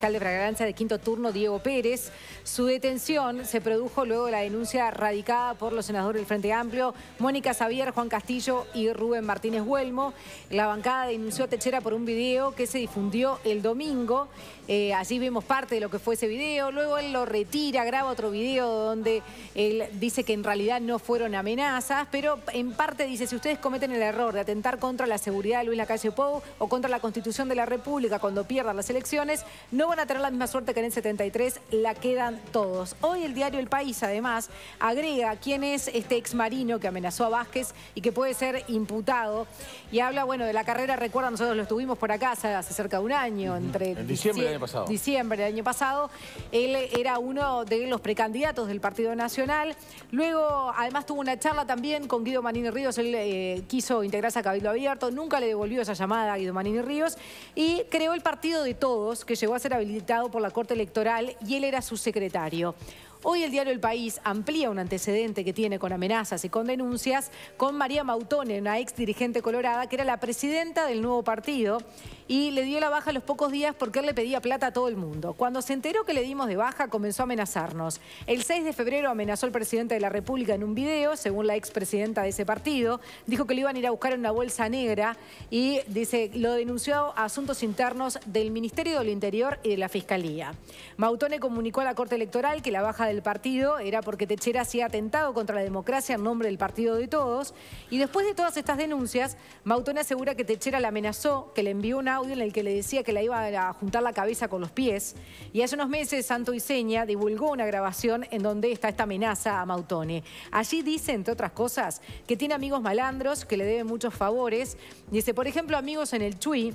...de Fragancia de quinto turno, Diego Pérez. Su detención se produjo luego de la denuncia radicada por los senadores del Frente Amplio, Mónica Xavier, Juan Castillo y Rubén Martínez Huelmo. La bancada denunció a Techera por un video que se difundió el domingo. Eh, allí vimos parte de lo que fue ese video. Luego él lo retira, graba otro video donde él dice que en realidad no fueron amenazas, pero en parte dice, si ustedes cometen el error de atentar contra la seguridad de Luis Lacalle Pou o contra la Constitución de la República cuando pierdan las elecciones, no van a tener la misma suerte que en el 73, la quedan todos. Hoy el diario El País, además, agrega quién es este ex marino que amenazó a Vázquez y que puede ser imputado. Y habla, bueno, de la carrera, recuerda, nosotros lo estuvimos por acá hace, cerca de un año, entre... En diciembre del año pasado. Diciembre del año pasado. Él era uno de los precandidatos del Partido Nacional. Luego, además, tuvo una charla también con Guido Manini Ríos. Él eh, quiso integrarse a Cabildo Abierto. Nunca le devolvió esa llamada a Guido Manini Ríos. Y creó el Partido de Todos, que llegó a ser habilitado por la Corte Electoral y él era su secretario. Hoy el diario El País amplía un antecedente que tiene con amenazas y con denuncias con María Mautone, una ex dirigente colorada que era la presidenta del nuevo partido y le dio la baja a los pocos días porque él le pedía plata a todo el mundo. Cuando se enteró que le dimos de baja comenzó a amenazarnos. El 6 de febrero amenazó al presidente de la República en un video, según la ex presidenta de ese partido, dijo que le iban a ir a buscar en una bolsa negra y dice lo denunció a asuntos internos del Ministerio del Interior y de la Fiscalía. Mautone comunicó a la Corte Electoral que la baja del partido era porque Techera hacía atentado contra la democracia en nombre del partido de todos. Y después de todas estas denuncias, Mautone asegura que Techera la amenazó, que le envió un audio en el que le decía que la iba a juntar la cabeza con los pies. Y hace unos meses Santo Iseña divulgó una grabación en donde está esta amenaza a Mautone. Allí dice, entre otras cosas, que tiene amigos malandros, que le deben muchos favores. Dice, por ejemplo, amigos en el Chui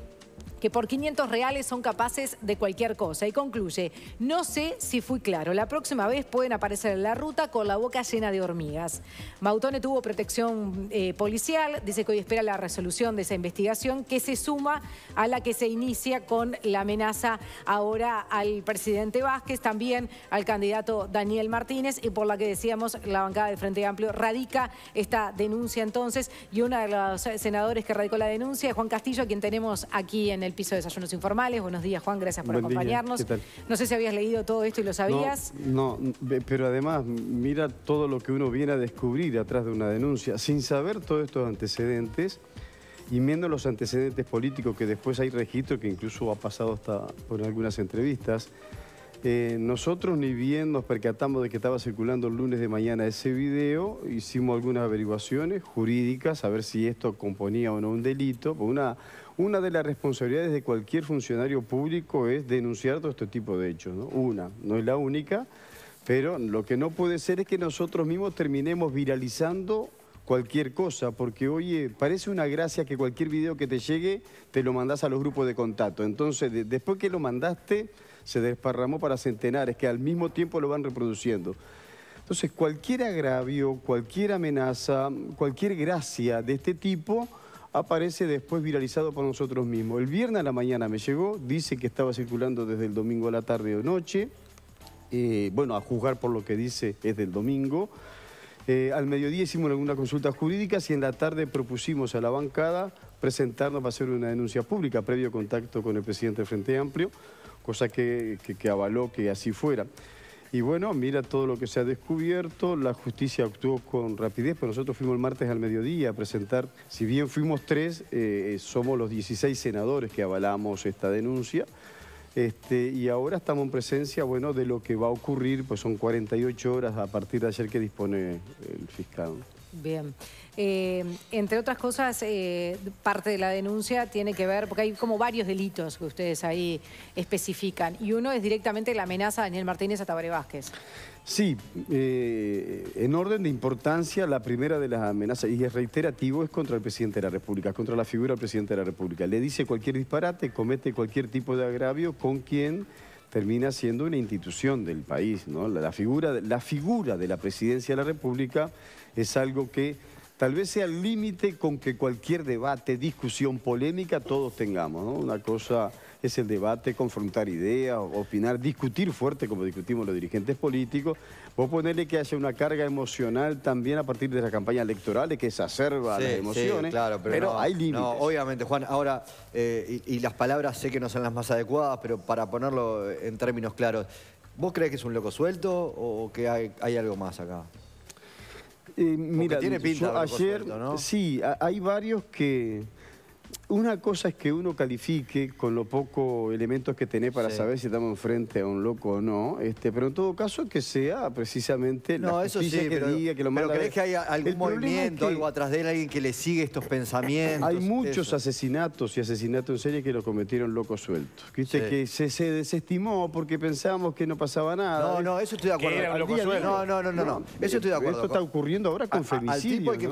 que por 500 reales son capaces de cualquier cosa. Y concluye, no sé si fui claro, la próxima vez pueden aparecer en la ruta con la boca llena de hormigas. Mautone tuvo protección eh, policial, dice que hoy espera la resolución de esa investigación que se suma a la que se inicia con la amenaza ahora al presidente Vázquez, también al candidato Daniel Martínez y por la que decíamos la bancada de Frente Amplio radica esta denuncia entonces y uno de los senadores que radicó la denuncia es Juan Castillo, a quien tenemos aquí en el piso de desayunos informales. Buenos días, Juan, gracias por acompañarnos. No sé si habías leído todo esto y lo sabías. No, pero además, mira todo lo que uno viene a descubrir atrás de una denuncia, sin saber todos estos antecedentes y viendo los antecedentes políticos que después hay registro que incluso ha pasado hasta por algunas entrevistas. Eh, nosotros ni bien nos percatamos de que estaba circulando el lunes de mañana ese video, hicimos algunas averiguaciones jurídicas, a ver si esto componía o no un delito, una, una de las responsabilidades de cualquier funcionario público es denunciar todo este tipo de hechos, ¿no? Una, no es la única, pero lo que no puede ser es que nosotros mismos terminemos viralizando cualquier cosa, porque oye, parece una gracia que cualquier video que te llegue te lo mandás a los grupos de contacto. Entonces, después que lo mandaste, se desparramó para centenares que al mismo tiempo lo van reproduciendo. Entonces, cualquier agravio, cualquier amenaza, cualquier gracia de este tipo aparece después viralizado por nosotros mismos. El viernes a la mañana me llegó, dice que estaba circulando desde el domingo a la tarde o noche, eh, bueno, a juzgar por lo que dice es del domingo. Eh, al mediodía hicimos algunas consultas jurídicas y en la tarde propusimos a la bancada presentarnos para hacer una denuncia pública previo contacto con el presidente del Frente Amplio, cosa que, que avaló que así fuera. Y bueno, mira todo lo que se ha descubierto, la justicia actuó con rapidez, pero nosotros fuimos el martes al mediodía a presentar, si bien fuimos tres, eh, eh, somos los 16 senadores que avalamos esta denuncia, este, y ahora estamos en presencia, bueno, de lo que va a ocurrir, pues son 48 horas a partir de ayer que dispone el fiscal. Bien. Eh, entre otras cosas, eh, parte de la denuncia tiene que ver, porque hay como varios delitos que ustedes ahí especifican, y uno es directamente la amenaza a Daniel Martínez a Tabaré Vázquez. Sí, eh, en orden de importancia, la primera de las amenazas, y es reiterativo, es contra el presidente de la República, contra la figura del presidente de la República. Le dice cualquier disparate, comete cualquier tipo de agravio con quien termina siendo una institución del país. ¿no? La, figura, la figura de la presidencia de la República es algo que tal vez sea el límite con que cualquier debate, discusión, polémica, todos tengamos. Una cosa es el debate, confrontar ideas, opinar, discutir fuerte como discutimos los dirigentes políticos. Vos ponerle que haya una carga emocional también a partir de las campañas electorales que exacerba sí, las emociones, claro, pero, hay límites. obviamente, Juan, ahora, eh, y, las palabras sé que no son las más adecuadas, pero para ponerlo en términos claros, ¿vos crees que es un loco suelto o que hay algo más acá? Eh, mira, tiene pinta ayer, ¿no? sí, hay varios que una cosa es que uno califique con lo poco elementos que tenés para saber si estamos enfrente a un loco o no, este, pero en todo caso que sea precisamente no, eso sí, que pero, que lo Pero crees que hay algún movimiento, algo atrás de él, alguien que le sigue estos pensamientos. Hay muchos asesinatos y asesinatos en serie que los cometieron locos sueltos. ¿Viste? Que se, desestimó porque pensábamos que no pasaba nada. No, no, eso estoy de acuerdo. no, no, no, no, Eso estoy de acuerdo. Esto está ocurriendo ahora con a, Al tipo hay que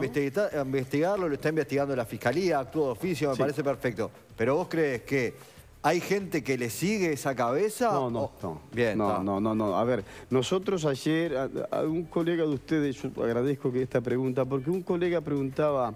investigarlo, lo está investigando la fiscalía, actúa de oficio me parece perfecto. Pero vos crees que ¿Hay gente que le sigue esa cabeza? No, no, no. Bien, no, no, no, no. A ver, nosotros ayer, un colega de ustedes, yo agradezco que esta pregunta, porque un colega preguntaba,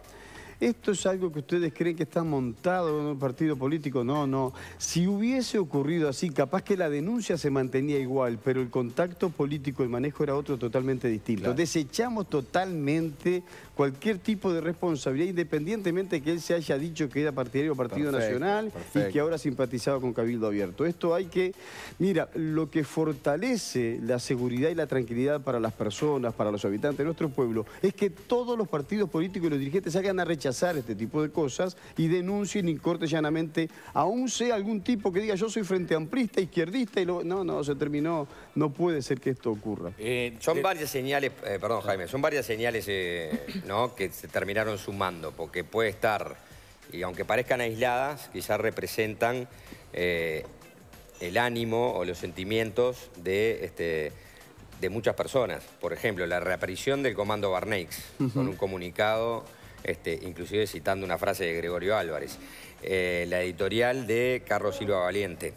esto es algo que ustedes creen que está montado en un partido político. No, no. Si hubiese ocurrido así, capaz que la denuncia se mantenía igual, pero el contacto político, el manejo era otro totalmente distinto. Desechamos totalmente cualquier tipo de responsabilidad, independientemente que él se haya dicho que era partidario del Partido Nacional y que ahora simpatizaba con Cabildo Abierto. Esto hay que... Mira, lo que fortalece la seguridad y la tranquilidad para las personas, para los habitantes de nuestro pueblo, es que todos los partidos políticos y los dirigentes salgan a rechazar rechazar este tipo de cosas y denuncien y corte aún sea algún tipo que diga yo soy frente amplista, izquierdista, y no, no, se terminó, no puede ser que esto ocurra. Eh, son eh, varias señales, eh, perdón ah. Jaime, son varias señales ¿no? que se terminaron sumando, porque puede estar, y aunque parezcan aisladas, quizás representan el ánimo o los sentimientos de... Este, de muchas personas. Por ejemplo, la reaparición del comando Barneix, con un comunicado este, inclusive citando una frase de Gregorio Álvarez, eh, la editorial de Carlos Silva Valiente.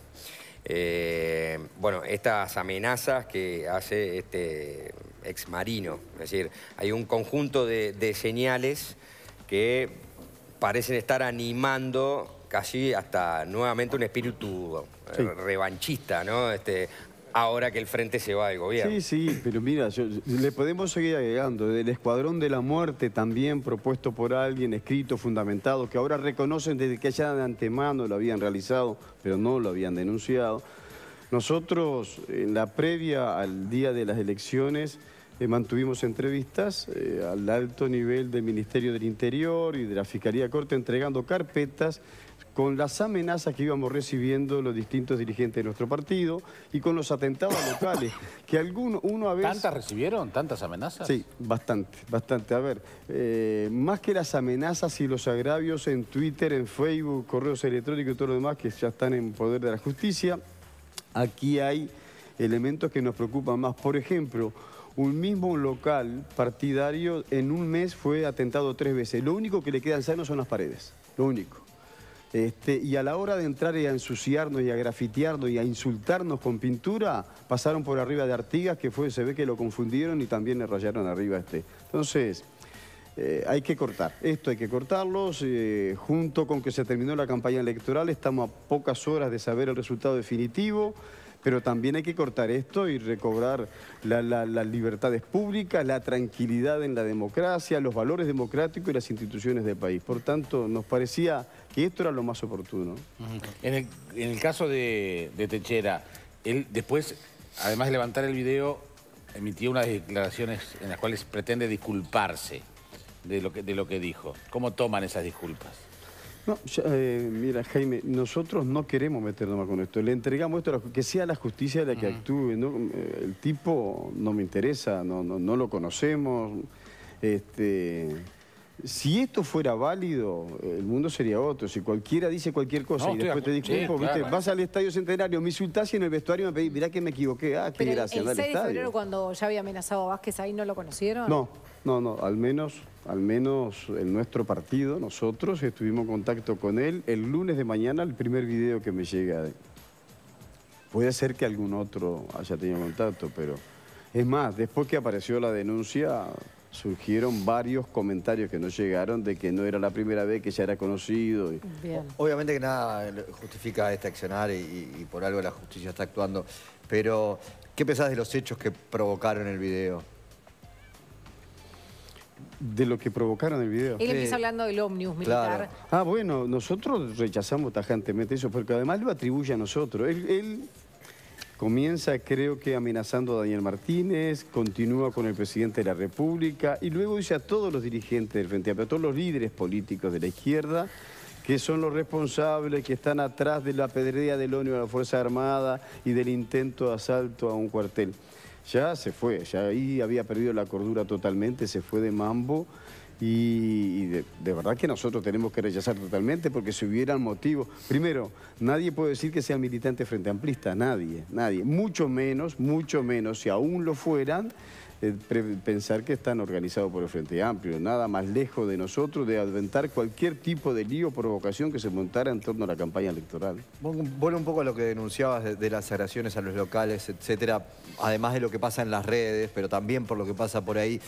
Eh, bueno, estas amenazas que hace este ex marino, es decir, hay un conjunto de, señales que parecen estar animando casi hasta nuevamente un espíritu revanchista, ¿no? Este, ahora que el frente se va al gobierno. Sí, sí, pero mira, le podemos seguir agregando. el Escuadrón de la Muerte también propuesto por alguien, escrito, fundamentado, que ahora reconocen desde que ya de antemano lo habían realizado, pero no lo habían denunciado. Nosotros, en la previa al día de las elecciones, eh, mantuvimos entrevistas eh, al alto nivel del Ministerio del Interior y de la Fiscalía Corte entregando carpetas con las amenazas que íbamos recibiendo los distintos dirigentes de nuestro partido y con los atentados locales, que alguno, uno a veces... ¿Tantas recibieron? ¿Tantas amenazas? Sí, bastante, bastante. A ver, eh, más que las amenazas y los agravios en Twitter, en Facebook, correos electrónicos y todo lo demás que ya están en poder de la justicia, aquí hay elementos que nos preocupan más. Por ejemplo, un mismo local partidario en un mes fue atentado tres veces. Lo único que le quedan sanos son las paredes, lo único. Este, y a la hora de entrar y a ensuciarnos y a grafitearnos y a insultarnos con pintura, pasaron por arriba de Artigas, que fue, se ve que lo confundieron y también le rayaron arriba este. Entonces, eh, hay que cortar. Esto hay que cortarlos. junto con que se terminó la campaña electoral, estamos a pocas horas de saber el resultado definitivo pero también hay que cortar esto y recobrar las libertades públicas, la tranquilidad en la democracia, los valores democráticos y las instituciones del país. Por tanto, nos parecía que esto era lo más oportuno. En el, caso de, Techera, él después, además de levantar el video, emitió unas declaraciones en las cuales pretende disculparse de lo que dijo. ¿Cómo toman esas disculpas? No, eh, mira, Jaime, nosotros no queremos meternos más con esto. Le entregamos esto a que sea la justicia la que actúe. Eh, el tipo no me interesa, no, no, lo conocemos. Este, si esto fuera válido, el mundo sería otro. Si cualquiera dice cualquier cosa y después te disculpo, vas al Estadio Centenario, me insultás y en el vestuario me pedís, mirá que me equivoqué, ah, qué gracia, el, el 6 de febrero cuando ya había amenazado a Vázquez, ahí no lo conocieron. No. No, no, al menos, al menos en nuestro partido, nosotros estuvimos en contacto con él el lunes de mañana, el primer video que me llega. Puede ser que algún otro haya tenido contacto, pero... Es más, después que apareció la denuncia, surgieron varios comentarios que nos llegaron de que no era la primera vez que ya era conocido. Obviamente que nada eh, justifica este accionar y, y, por algo la justicia está actuando, pero ¿qué pensás de los hechos que provocaron el video? de lo que provocaron el video. Él empieza hablando del ómnibus militar. Ah, bueno, nosotros rechazamos tajantemente eso, porque además lo atribuye a nosotros. Él, comienza, creo que, amenazando a Daniel Martínez, continúa con el presidente de la República y luego dice a todos los dirigentes del Frente Amplio, a todos los líderes políticos de la izquierda, que son los responsables, que están atrás de la pedrería del ómnibus de la Fuerza Armada y del intento de asalto a un cuartel ya se fue, ya ahí había perdido la cordura totalmente, se fue de mambo y, de, verdad que nosotros tenemos que rechazar totalmente porque si el motivo... Primero, nadie puede decir que sea militante frente amplista nadie, nadie. Mucho menos, mucho menos, si aún lo fueran, eh, pensar que están organizados por el Frente Amplio, nada más lejos de nosotros de adventar cualquier tipo de lío, o provocación que se montara en torno a la campaña electoral. Vuelvo un poco a lo que denunciabas de, las agresiones a los locales, etcétera, además de lo que pasa en las redes, pero también por lo que pasa por ahí.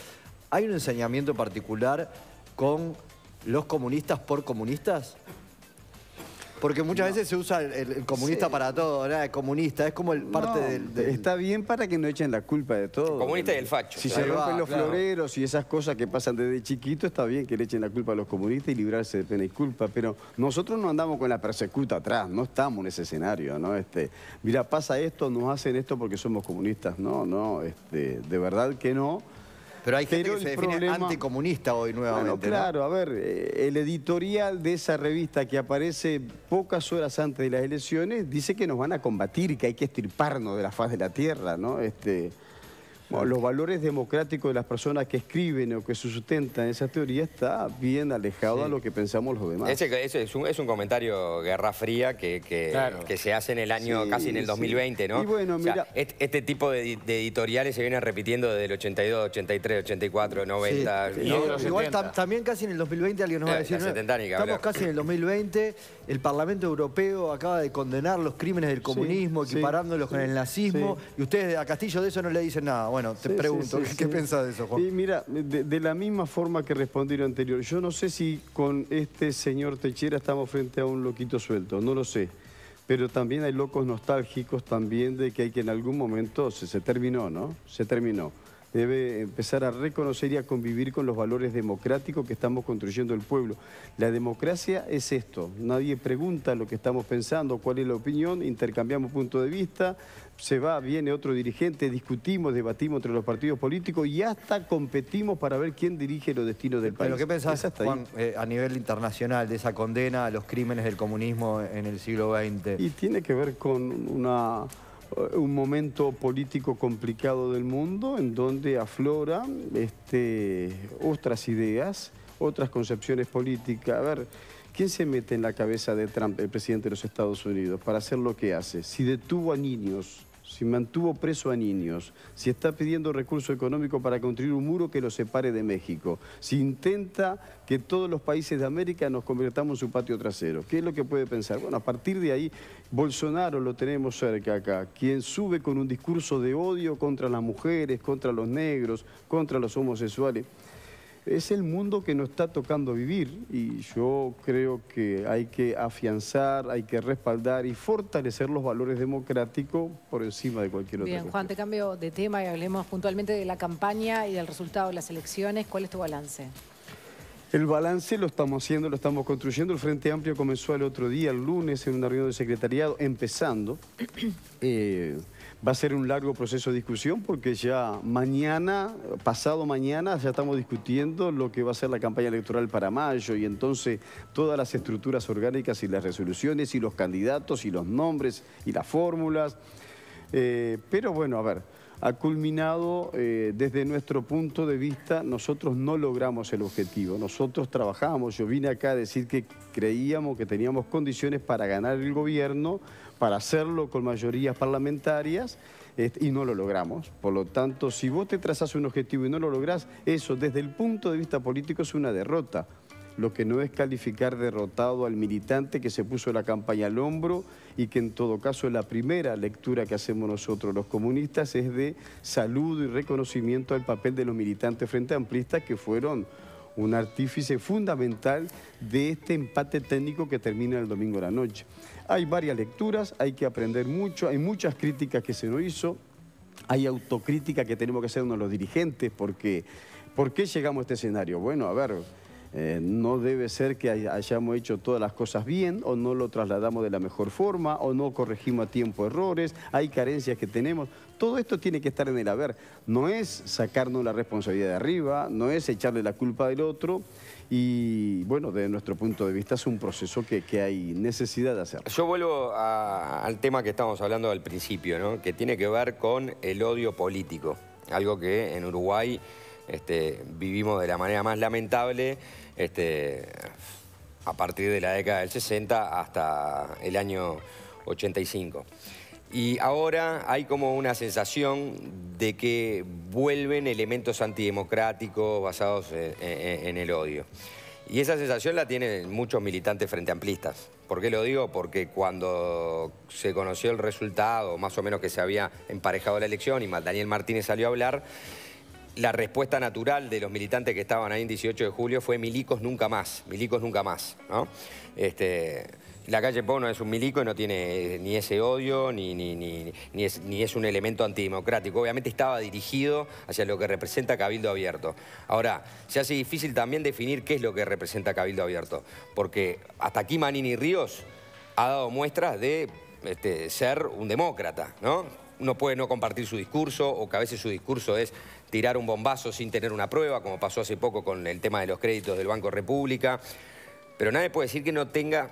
¿Hay un enseñamiento particular con los comunistas por comunistas? Porque muchas veces se usa el, comunista para todo, ¿no? El comunista, es como el parte del, Está bien para que no echen la culpa de todo. El comunista y el facho. Si se rompen ah, los floreros y esas cosas que pasan desde chiquito, está bien que le echen la culpa a los comunistas y librarse de pena y culpa, pero nosotros no andamos con la persecuta atrás, no estamos en ese escenario, ¿no? Este, mira, pasa esto, nos hacen esto porque somos comunistas. No, no, este, de verdad que no. Pero hay gente que se define anticomunista hoy nuevamente. claro, a ver, eh, el editorial de esa revista que aparece pocas horas antes de las elecciones dice que nos van a combatir, que hay que estirparnos de la faz de la tierra, ¿no? Este, los valores democráticos de las personas que escriben o que sustentan esa teoría está bien alejado a lo que pensamos los demás. Ese, es, un, comentario guerra fría que, se hace en el año, casi en el 2020, ¿no? este, tipo de, editoriales se vienen repitiendo desde el 82, 83, 84, 90... igual también casi en el 2020 alguien nos va a eh, decir... estamos casi en el 2020, el Parlamento Europeo acaba de condenar los crímenes del comunismo, equiparándolos con el nazismo, y ustedes a Castillo de eso no le dicen nada. Bueno, bueno, te pregunto, ¿qué pensás de eso, Juan? mira, de, la misma forma que respondí lo anterior, yo no sé si con este señor Techera estamos frente a un loquito suelto, no lo sé. Pero también hay locos nostálgicos también de que hay que en algún momento se, se terminó, ¿no? Se terminó debe empezar a reconocer y a convivir con los valores democráticos que estamos construyendo el pueblo. La democracia es esto, nadie pregunta lo que estamos pensando, cuál es la opinión, intercambiamos punto de vista, se va, viene otro dirigente, discutimos, debatimos entre los partidos políticos y hasta competimos para ver quién dirige los destinos del país. Pero ¿qué pensás, Juan, eh, a nivel internacional de esa condena a los crímenes del comunismo en el siglo XX? Y tiene que ver con una eh, un momento político complicado del mundo en donde afloran este, otras ideas, otras concepciones políticas. A ver, ¿quién se mete en la cabeza de Trump, el presidente de los Estados Unidos, para hacer lo que hace? Si detuvo a niños si mantuvo preso a niños, si está pidiendo recursos económicos para construir un muro que los separe de México, si intenta que todos los países de América nos convirtamos en su patio trasero, ¿qué es lo que puede pensar? Bueno, a partir de ahí, Bolsonaro lo tenemos cerca acá, quien sube con un discurso de odio contra las mujeres, contra los negros, contra los homosexuales es el mundo que nos está tocando vivir y yo creo que hay que afianzar, hay que respaldar y fortalecer los valores democráticos por encima de cualquier otro. Bien, Juan, te cambio de tema y hablemos puntualmente de la campaña y del resultado de las elecciones. ¿Cuál es tu balance? El balance lo estamos haciendo, lo estamos construyendo. El Frente Amplio comenzó el otro día, el lunes, en una reunión de secretariado, empezando. Eh, Va a ser un largo proceso de discusión porque ya mañana, pasado mañana, ya estamos discutiendo lo que va a ser la campaña electoral para mayo y entonces todas las estructuras orgánicas y las resoluciones y los candidatos y los nombres y las fórmulas. Eh, pero bueno, a ver, ha culminado eh, desde nuestro punto de vista, nosotros no logramos el objetivo, nosotros trabajamos, yo vine acá a decir que creíamos que teníamos condiciones para ganar el gobierno, para hacerlo con mayorías parlamentarias, y no lo logramos. Por lo tanto, si vos te trazás un objetivo y no lo lográs, eso desde el punto de vista político es una derrota lo que no es calificar derrotado al militante que se puso la campaña al hombro y que en todo caso la primera lectura que hacemos nosotros los comunistas es de saludo y reconocimiento al papel de los militantes frente a amplistas que fueron un artífice fundamental de este empate técnico que termina el domingo de la noche. Hay varias lecturas, hay que aprender mucho, hay muchas críticas que se nos hizo, hay autocrítica que tenemos que hacernos los dirigentes porque ¿por qué llegamos a este escenario? Bueno, a ver... Eh, no debe ser que hayamos hecho todas las cosas bien o no lo trasladamos de la mejor forma o no corregimos a tiempo errores, hay carencias que tenemos. Todo esto tiene que estar en el haber. No es sacarnos la responsabilidad de arriba, no es echarle la culpa del otro y bueno, desde nuestro punto de vista es un proceso que, hay necesidad de hacer. Yo vuelvo al tema que estábamos hablando al principio, que tiene que ver con el odio político, algo que en Uruguay este, vivimos de la manera más lamentable este, a partir de la década del 60 hasta el año 85. Y ahora hay como una sensación de que vuelven elementos antidemocráticos basados en, el odio. Y esa sensación la tienen muchos militantes frente amplistas. ¿Por qué lo digo? Porque cuando se conoció el resultado, más o menos que se había emparejado la elección y Daniel Martínez salió a hablar, la respuesta natural de los militantes que estaban ahí en 18 de julio fue milicos nunca más, milicos nunca más, Este, la calle Pono es un milico y no tiene eh, ni ese odio, ni, ni, es, un elemento antidemocrático. Obviamente estaba dirigido hacia lo que representa Cabildo Abierto. Ahora, se hace difícil también definir qué es lo que representa Cabildo Abierto, porque hasta aquí Manini Ríos ha dado muestras de este, ser un demócrata, ¿no? Uno puede no compartir su discurso o que a veces su discurso es tirar un bombazo sin tener una prueba, como pasó hace poco con el tema de los créditos del Banco República. Pero nadie puede decir que no tenga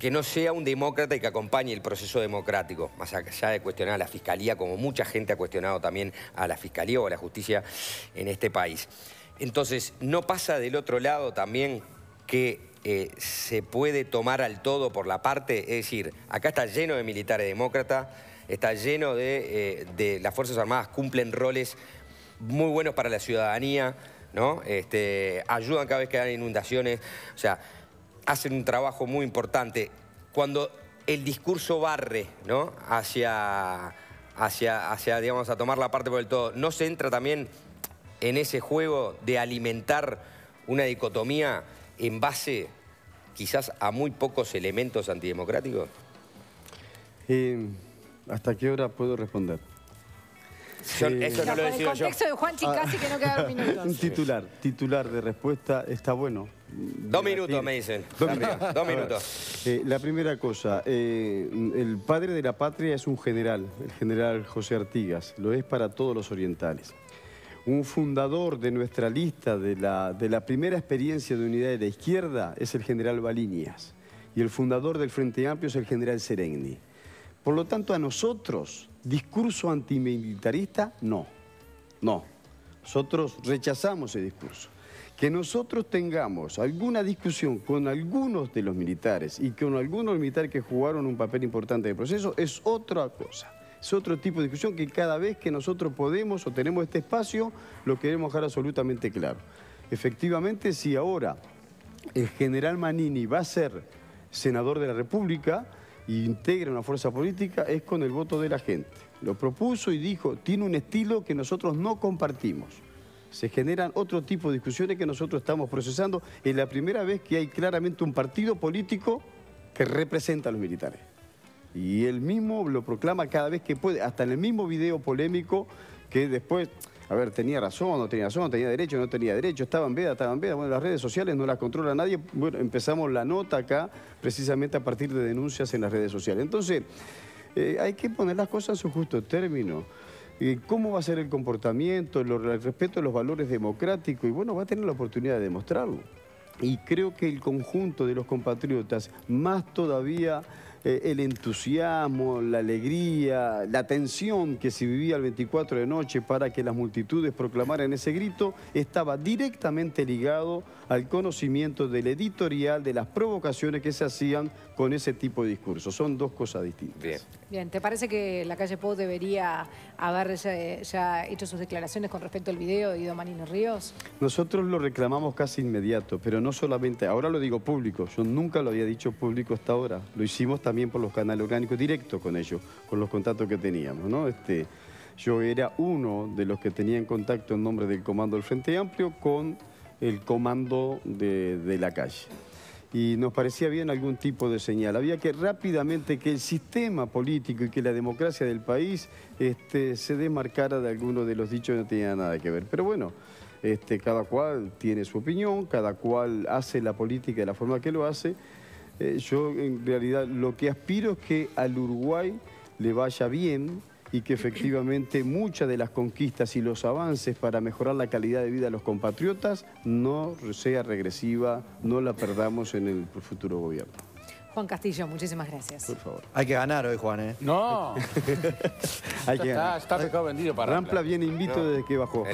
que no sea un demócrata y que acompañe el proceso democrático, más allá de cuestionar a la Fiscalía, como mucha gente ha cuestionado también a la Fiscalía o a la justicia en este país. Entonces, ¿no pasa del otro lado también que eh, se puede tomar al todo por la parte? Es decir, acá está lleno de militares demócratas, está lleno de, eh, de las Fuerzas Armadas cumplen roles muy buenos para la ciudadanía, ¿no? Este, ayudan cada vez que hay inundaciones, o sea, hacen un trabajo muy importante. Cuando el discurso barre, ¿no? Hacia, hacia, digamos, a tomar la parte por el todo, ¿no se entra también en ese juego de alimentar una dicotomía en base quizás a muy pocos elementos antidemocráticos? Eh, ¿Hasta qué hora puedo responder? el contexto de Juan ah. que no minutos. Un titular, titular de respuesta está bueno. Dos minutos me dicen. Dos, minutos. Eh, la primera cosa, eh, el padre de la patria es un general, el general José Artigas, lo es para todos los orientales. Un fundador de nuestra lista de la, de la primera experiencia de unidad de la izquierda es el general Balinias y el fundador del Frente Amplio es el general Serengni. Por lo tanto, a nosotros Discurso antimilitarista, no, no. Nosotros rechazamos ese discurso. Que nosotros tengamos alguna discusión con algunos de los militares y con algunos militares que jugaron un papel importante en el proceso es otra cosa. Es otro tipo de discusión que cada vez que nosotros podemos o tenemos este espacio lo queremos dejar absolutamente claro. Efectivamente, si ahora el general Manini va a ser senador de la República, y integra una fuerza política es con el voto de la gente. Lo propuso y dijo, tiene un estilo que nosotros no compartimos. Se generan otro tipo de discusiones que nosotros estamos procesando. Es la primera vez que hay claramente un partido político que representa a los militares. Y él mismo lo proclama cada vez que puede, hasta en el mismo video polémico que después a ver, tenía razón, no tenía razón, tenía derecho, no tenía derecho, estaba en veda, estaba en veda. Bueno, las redes sociales no las controla nadie. Bueno, empezamos la nota acá precisamente a partir de denuncias en las redes sociales. Entonces, eh, hay que poner las cosas en su justo término. Eh, ¿Cómo va a ser el comportamiento, el, el respeto a los valores democráticos? Y bueno, va a tener la oportunidad de demostrarlo. Y creo que el conjunto de los compatriotas, más todavía eh, el entusiasmo, la alegría, la tensión que se vivía el 24 de noche para que las multitudes proclamaran ese grito, estaba directamente ligado al conocimiento del editorial de las provocaciones que se hacían con ese tipo de discursos. Son dos cosas distintas. Bien. ¿te parece que la calle Po debería haber ya, hecho sus declaraciones con respecto al video de Ido Manino Ríos? Nosotros lo reclamamos casi inmediato, pero no solamente, ahora lo digo público, yo nunca lo había dicho público hasta ahora, lo hicimos también también por los canales orgánicos directos con ellos, con los contactos que teníamos, ¿no? Este, yo era uno de los que tenía en contacto en nombre del Comando del Frente Amplio con el Comando de, la calle. Y nos parecía bien algún tipo de señal. Había que rápidamente que el sistema político y que la democracia del país este, se desmarcara de alguno de los dichos que no tenía nada que ver. Pero bueno, este, cada cual tiene su opinión, cada cual hace la política de la forma que lo hace. Eh, yo en realidad lo que aspiro es que al Uruguay le vaya bien y que efectivamente muchas de las conquistas y los avances para mejorar la calidad de vida de los compatriotas no sea regresiva, no la perdamos en el futuro gobierno. Juan Castillo, muchísimas gracias. Por favor. Hay que ganar hoy, Juan, ¿eh? No. Está, está pecado vendido para Rampla. Rampla viene invito desde que bajó.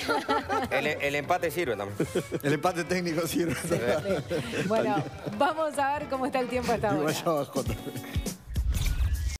El, el, empate sirve también. El empate técnico sirve. Bueno, vamos a ver cómo está el tiempo hasta ahora.